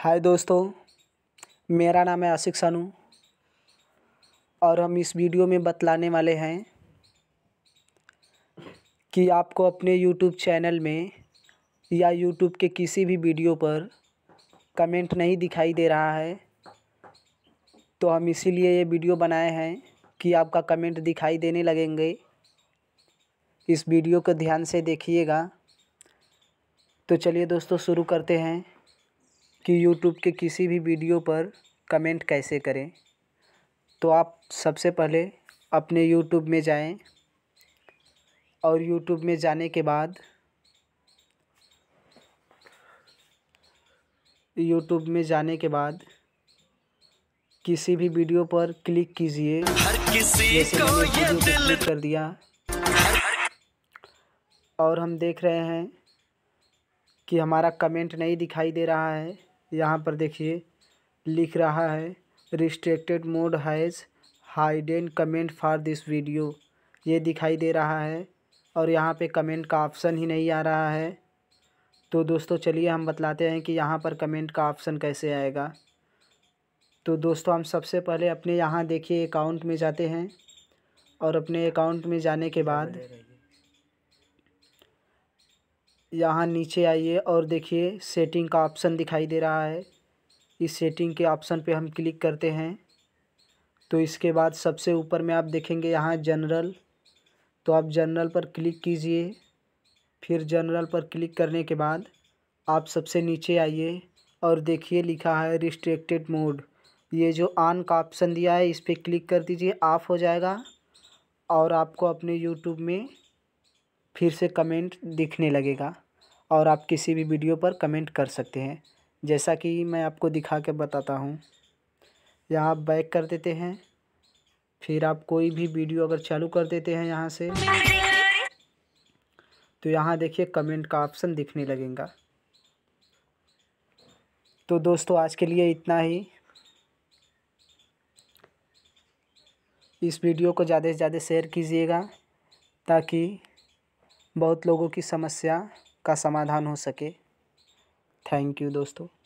हाय दोस्तों मेरा नाम है आशिक सानू और हम इस वीडियो में बतलाने वाले हैं कि आपको अपने यूट्यूब चैनल में या यूट्यूब के किसी भी वीडियो पर कमेंट नहीं दिखाई दे रहा है तो हम इसीलिए ये वीडियो बनाए हैं कि आपका कमेंट दिखाई देने लगेंगे इस वीडियो को ध्यान से देखिएगा तो चलिए दोस्तों शुरू करते हैं कि YouTube के किसी भी वीडियो पर कमेंट कैसे करें तो आप सबसे पहले अपने YouTube में जाएं और YouTube में जाने के बाद YouTube में जाने के बाद किसी भी वीडियो पर क्लिक कीजिए कर दिया और हम देख रहे हैं कि हमारा कमेंट नहीं दिखाई दे रहा है यहाँ पर देखिए लिख रहा है restricted mode has hidden comment for this video ये दिखाई दे रहा है और यहाँ पे कमेंट का ऑप्शन ही नहीं आ रहा है तो दोस्तों चलिए हम बतलाते हैं कि यहाँ पर कमेंट का ऑप्शन कैसे आएगा तो दोस्तों हम सबसे पहले अपने यहाँ देखिए अकाउंट में जाते हैं और अपने अकाउंट में जाने के बाद यहाँ नीचे आइए और देखिए सेटिंग का ऑप्शन दिखाई दे रहा है इस सेटिंग के ऑप्शन पे हम क्लिक करते हैं तो इसके बाद सबसे ऊपर में आप देखेंगे यहाँ जनरल तो आप जनरल पर क्लिक कीजिए फिर जनरल पर क्लिक करने के बाद आप सबसे नीचे आइए और देखिए लिखा है रिस्ट्रिक्टेड मोड ये जो ऑन का ऑप्शन दिया है इस पर क्लिक कर दीजिए ऑफ़ हो जाएगा और आपको अपने यूट्यूब में फिर से कमेंट दिखने लगेगा और आप किसी भी वीडियो पर कमेंट कर सकते हैं जैसा कि मैं आपको दिखा के बताता हूँ यहाँ आप बैक कर देते हैं फिर आप कोई भी वीडियो अगर चालू कर देते हैं यहाँ से तो यहाँ देखिए कमेंट का ऑप्शन दिखने लगेगा तो दोस्तों आज के लिए इतना ही इस वीडियो को ज़्यादा से ज़्यादा शेयर कीजिएगा ताकि बहुत लोगों की समस्या का समाधान हो सके थैंक यू दोस्तों